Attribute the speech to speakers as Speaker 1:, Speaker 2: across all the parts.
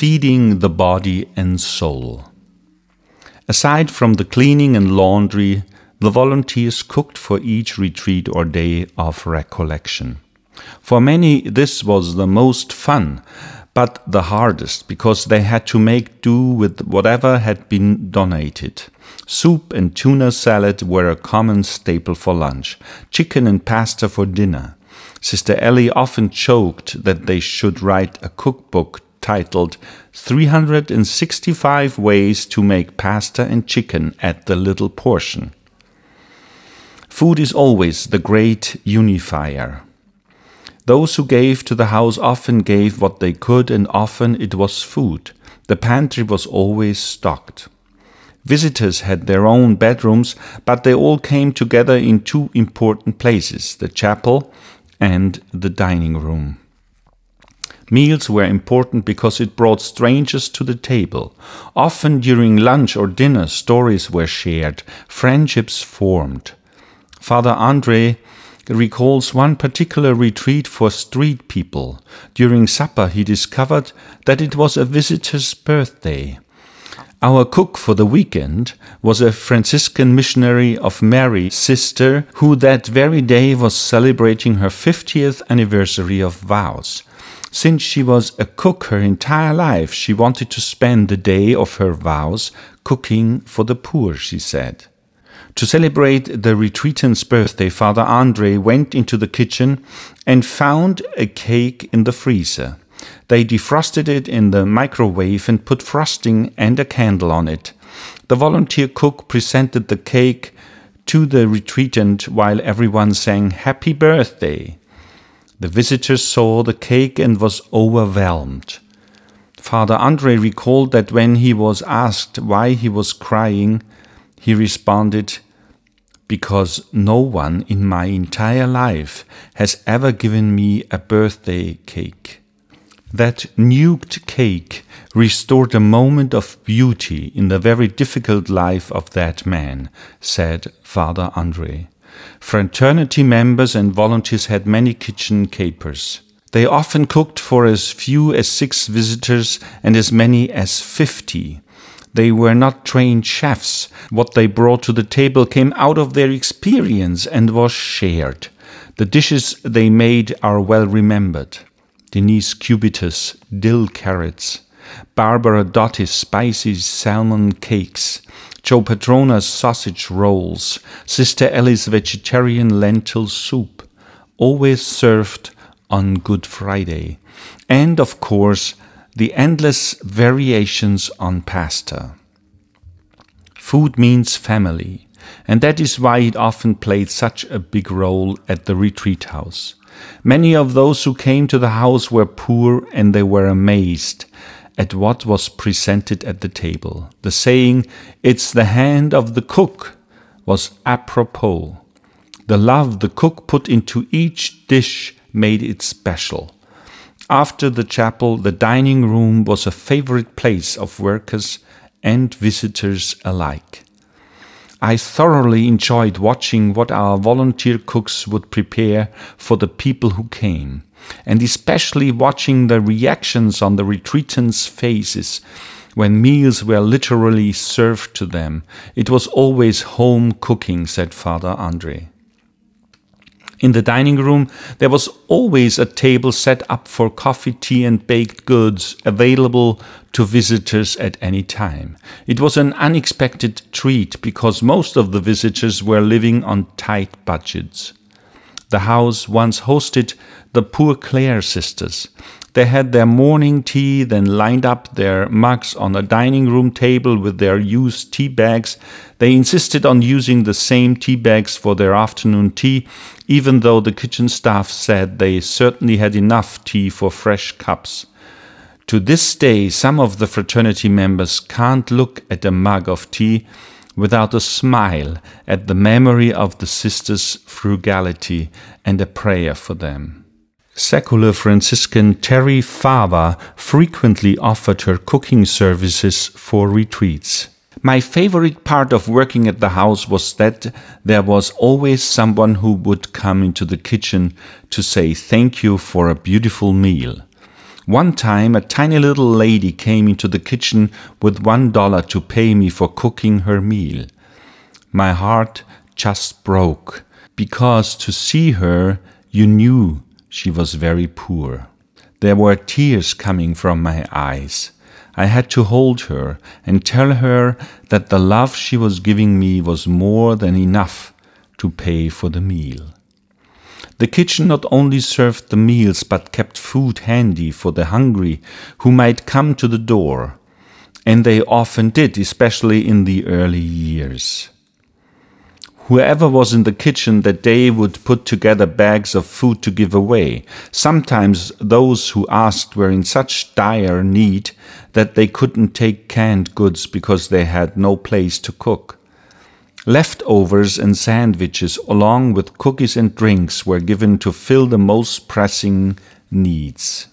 Speaker 1: feeding the body and soul. Aside from the cleaning and laundry, the volunteers cooked for each retreat or day of recollection. For many, this was the most fun, but the hardest because they had to make do with whatever had been donated. Soup and tuna salad were a common staple for lunch, chicken and pasta for dinner. Sister Ellie often joked that they should write a cookbook titled 365 Ways to Make Pasta and Chicken at the Little Portion. Food is always the great unifier. Those who gave to the house often gave what they could, and often it was food. The pantry was always stocked. Visitors had their own bedrooms, but they all came together in two important places the chapel and the dining room. Meals were important because it brought strangers to the table. Often during lunch or dinner, stories were shared, friendships formed. Father Andre recalls one particular retreat for street people. During supper, he discovered that it was a visitor's birthday. Our cook for the weekend was a Franciscan missionary of Mary, sister, who that very day was celebrating her 50th anniversary of vows. Since she was a cook her entire life, she wanted to spend the day of her vows cooking for the poor, she said. To celebrate the retreatant's birthday, Father Andre went into the kitchen and found a cake in the freezer. They defrosted it in the microwave and put frosting and a candle on it. The volunteer cook presented the cake to the retreatant while everyone sang Happy Birthday. The visitor saw the cake and was overwhelmed. Father Andre recalled that when he was asked why he was crying, he responded, Because no one in my entire life has ever given me a birthday cake. That nuked cake restored a moment of beauty in the very difficult life of that man, said Father Andre. Fraternity members and volunteers had many kitchen capers. They often cooked for as few as six visitors and as many as fifty. They were not trained chefs. What they brought to the table came out of their experience and was shared. The dishes they made are well remembered. Denise cubitus, dill carrots, Barbara Dotti's spices salmon cakes, Joe Patrona's sausage rolls, Sister Ellie's vegetarian lentil soup, always served on Good Friday, and of course, the endless variations on pasta. Food means family, and that is why it often played such a big role at the retreat house. Many of those who came to the house were poor and they were amazed at what was presented at the table. The saying, It's the hand of the cook, was apropos. The love the cook put into each dish made it special. After the chapel, the dining room was a favorite place of workers and visitors alike. I thoroughly enjoyed watching what our volunteer cooks would prepare for the people who came, and especially watching the reactions on the retreatants' faces when meals were literally served to them. It was always home cooking, said Father Andre. In the dining room, there was always a table set up for coffee, tea, and baked goods available to visitors at any time. It was an unexpected treat because most of the visitors were living on tight budgets the house once hosted the Poor Clare sisters. They had their morning tea, then lined up their mugs on a dining room table with their used tea bags. They insisted on using the same tea bags for their afternoon tea, even though the kitchen staff said they certainly had enough tea for fresh cups. To this day, some of the fraternity members can't look at a mug of tea without a smile at the memory of the sisters' frugality and a prayer for them. Secular Franciscan Terry Fava frequently offered her cooking services for retreats. My favorite part of working at the house was that there was always someone who would come into the kitchen to say thank you for a beautiful meal. One time a tiny little lady came into the kitchen with one dollar to pay me for cooking her meal. My heart just broke, because to see her you knew she was very poor. There were tears coming from my eyes. I had to hold her and tell her that the love she was giving me was more than enough to pay for the meal. The kitchen not only served the meals but kept food handy for the hungry who might come to the door. And they often did, especially in the early years. Whoever was in the kitchen that day would put together bags of food to give away. Sometimes those who asked were in such dire need that they couldn't take canned goods because they had no place to cook. Leftovers and sandwiches, along with cookies and drinks, were given to fill the most pressing needs.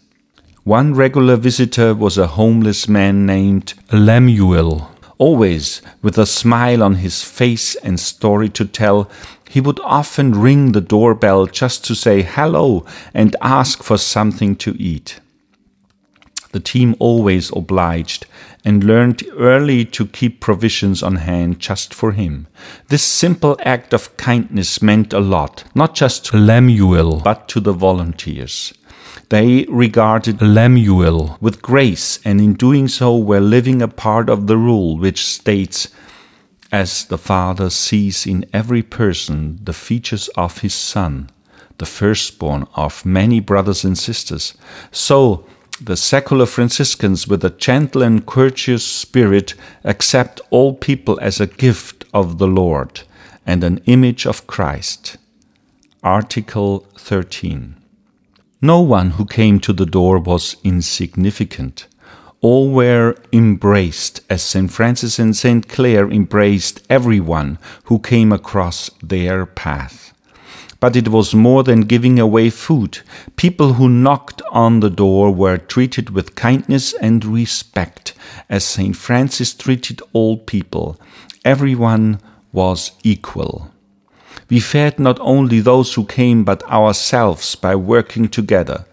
Speaker 1: One regular visitor was a homeless man named Lemuel. Always with a smile on his face and story to tell, he would often ring the doorbell just to say hello and ask for something to eat the team always obliged, and learned early to keep provisions on hand just for him. This simple act of kindness meant a lot, not just to Lemuel, but to the volunteers. They regarded Lemuel with grace, and in doing so were living a part of the rule which states, As the Father sees in every person the features of his Son, the firstborn of many brothers and sisters, so the secular Franciscans, with a gentle and courteous spirit, accept all people as a gift of the Lord and an image of Christ. Article 13. No one who came to the door was insignificant. All were embraced, as St. Francis and St. Clare embraced everyone who came across their path. But it was more than giving away food. People who knocked on the door were treated with kindness and respect, as St. Francis treated all people. Everyone was equal. We fed not only those who came, but ourselves by working together,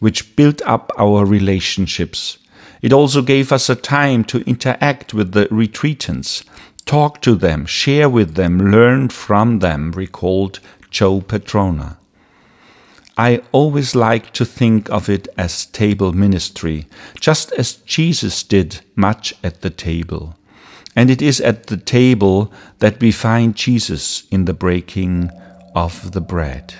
Speaker 1: which built up our relationships. It also gave us a time to interact with the retreatants, talk to them, share with them, learn from them, recalled Joe Petrona. I always like to think of it as table ministry, just as Jesus did much at the table. And it is at the table that we find Jesus in the breaking of the bread.